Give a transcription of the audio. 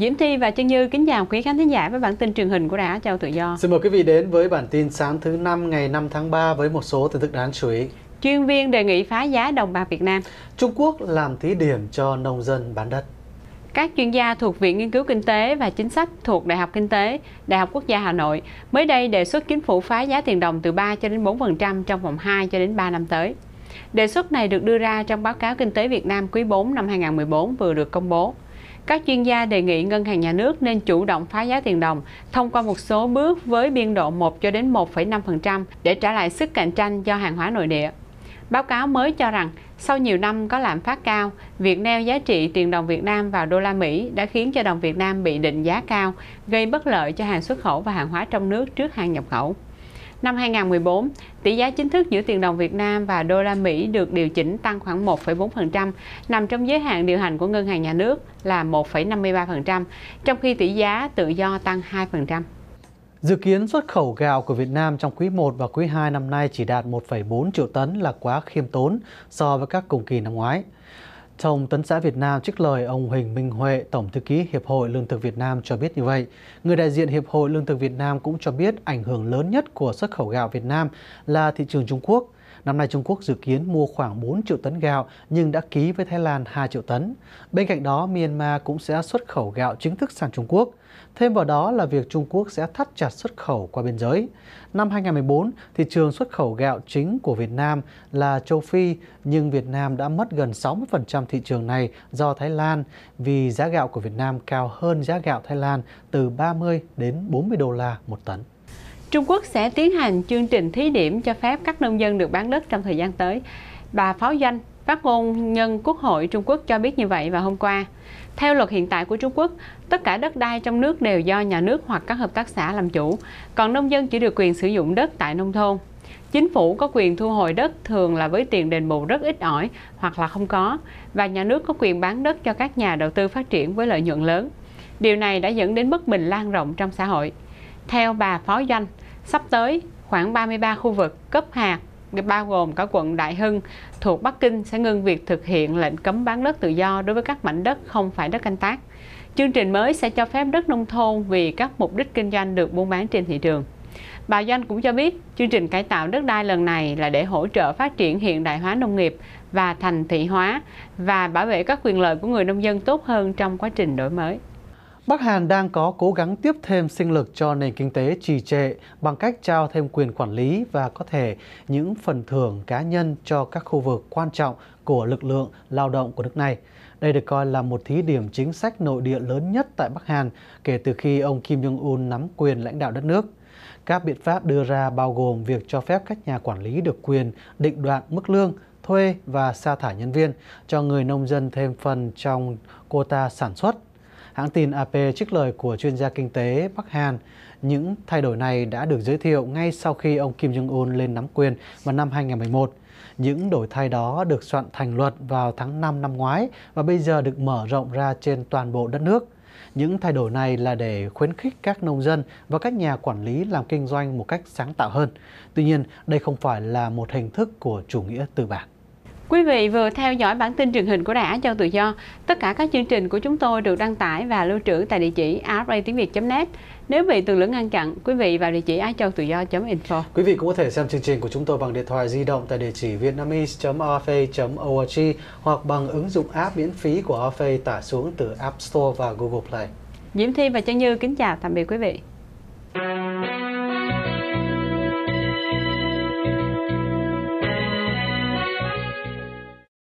Diễm Thi và Trân Như kính chào quý khán thính giả với bản tin truyền hình của Đài Á Châu Tự Do. Xin mời quý vị đến với bản tin sáng thứ năm ngày 5 tháng 3 với một số tin tức đáng chú ý. Chuyên viên đề nghị phá giá đồng bạc Việt Nam. Trung Quốc làm thí điểm cho nông dân bán đất. Các chuyên gia thuộc Viện Nghiên cứu Kinh tế và Chính sách thuộc Đại học Kinh tế, Đại học Quốc gia Hà Nội mới đây đề xuất chính phủ phá giá tiền đồng từ 3 cho đến 4% trong vòng 2 cho đến 3 năm tới. Đề xuất này được đưa ra trong báo cáo Kinh tế Việt Nam quý 4 năm 2014 vừa được công bố. Các chuyên gia đề nghị ngân hàng nhà nước nên chủ động phá giá tiền đồng thông qua một số bước với biên độ 1 cho đến 1,5% để trả lại sức cạnh tranh cho hàng hóa nội địa. Báo cáo mới cho rằng, sau nhiều năm có lạm phát cao, việc neo giá trị tiền đồng Việt Nam vào đô la Mỹ đã khiến cho đồng Việt Nam bị định giá cao, gây bất lợi cho hàng xuất khẩu và hàng hóa trong nước trước hàng nhập khẩu. Năm 2014, tỷ giá chính thức giữa tiền đồng Việt Nam và đô la Mỹ được điều chỉnh tăng khoảng 1,4%, nằm trong giới hạn điều hành của ngân hàng nhà nước là 1,53%, trong khi tỷ giá tự do tăng 2%. Dự kiến xuất khẩu gạo của Việt Nam trong quý 1 và quý 2 năm nay chỉ đạt 1,4 triệu tấn là quá khiêm tốn so với các cùng kỳ năm ngoái. Trong tấn xã Việt Nam trích lời ông Huỳnh Minh Huệ, Tổng thư ký Hiệp hội Lương thực Việt Nam cho biết như vậy. Người đại diện Hiệp hội Lương thực Việt Nam cũng cho biết ảnh hưởng lớn nhất của xuất khẩu gạo Việt Nam là thị trường Trung Quốc – Năm nay Trung Quốc dự kiến mua khoảng 4 triệu tấn gạo nhưng đã ký với Thái Lan 2 triệu tấn. Bên cạnh đó, Myanmar cũng sẽ xuất khẩu gạo chính thức sang Trung Quốc. Thêm vào đó là việc Trung Quốc sẽ thắt chặt xuất khẩu qua biên giới. Năm 2014, thị trường xuất khẩu gạo chính của Việt Nam là châu Phi, nhưng Việt Nam đã mất gần 60% thị trường này do Thái Lan vì giá gạo của Việt Nam cao hơn giá gạo Thái Lan từ 30 đến 40 đô la một tấn. Trung Quốc sẽ tiến hành chương trình thí điểm cho phép các nông dân được bán đất trong thời gian tới. Bà Pháo Doanh, phát ngôn nhân Quốc hội Trung Quốc cho biết như vậy vào hôm qua. Theo luật hiện tại của Trung Quốc, tất cả đất đai trong nước đều do nhà nước hoặc các hợp tác xã làm chủ, còn nông dân chỉ được quyền sử dụng đất tại nông thôn. Chính phủ có quyền thu hồi đất thường là với tiền đền bù rất ít ỏi hoặc là không có, và nhà nước có quyền bán đất cho các nhà đầu tư phát triển với lợi nhuận lớn. Điều này đã dẫn đến bất bình lan rộng trong xã hội. Theo bà Phó Doanh, Sắp tới, khoảng 33 khu vực cấp hạt bao gồm cả quận Đại Hưng thuộc Bắc Kinh sẽ ngưng việc thực hiện lệnh cấm bán đất tự do đối với các mảnh đất không phải đất canh tác. Chương trình mới sẽ cho phép đất nông thôn vì các mục đích kinh doanh được buôn bán trên thị trường. Bà Doanh cũng cho biết, chương trình cải tạo đất đai lần này là để hỗ trợ phát triển hiện đại hóa nông nghiệp và thành thị hóa và bảo vệ các quyền lợi của người nông dân tốt hơn trong quá trình đổi mới. Bắc Hàn đang có cố gắng tiếp thêm sinh lực cho nền kinh tế trì trệ bằng cách trao thêm quyền quản lý và có thể những phần thưởng cá nhân cho các khu vực quan trọng của lực lượng lao động của nước này. Đây được coi là một thí điểm chính sách nội địa lớn nhất tại Bắc Hàn kể từ khi ông Kim Jong-un nắm quyền lãnh đạo đất nước. Các biện pháp đưa ra bao gồm việc cho phép các nhà quản lý được quyền định đoạt mức lương, thuê và sa thải nhân viên, cho người nông dân thêm phần trong quota sản xuất Hãng tin AP trích lời của chuyên gia kinh tế Bắc Hàn, những thay đổi này đã được giới thiệu ngay sau khi ông Kim Jong-un lên nắm quyền vào năm 2011. Những đổi thay đó được soạn thành luật vào tháng 5 năm ngoái và bây giờ được mở rộng ra trên toàn bộ đất nước. Những thay đổi này là để khuyến khích các nông dân và các nhà quản lý làm kinh doanh một cách sáng tạo hơn. Tuy nhiên, đây không phải là một hình thức của chủ nghĩa tư bản. Quý vị vừa theo dõi bản tin truyền hình của Đài Á Châu Tự Do. Tất cả các chương trình của chúng tôi được đăng tải và lưu trữ tại địa chỉ ratiếngviệt.net. Nếu bị tường lưỡng ngăn chặn, quý vị vào địa chỉ á châu tự do.info. Quý vị cũng có thể xem chương trình của chúng tôi bằng điện thoại di động tại địa chỉ vietnamese.rfa.org hoặc bằng ứng dụng app miễn phí của RFA tải xuống từ App Store và Google Play. Diễm Thi và Chân Như kính chào tạm biệt quý vị.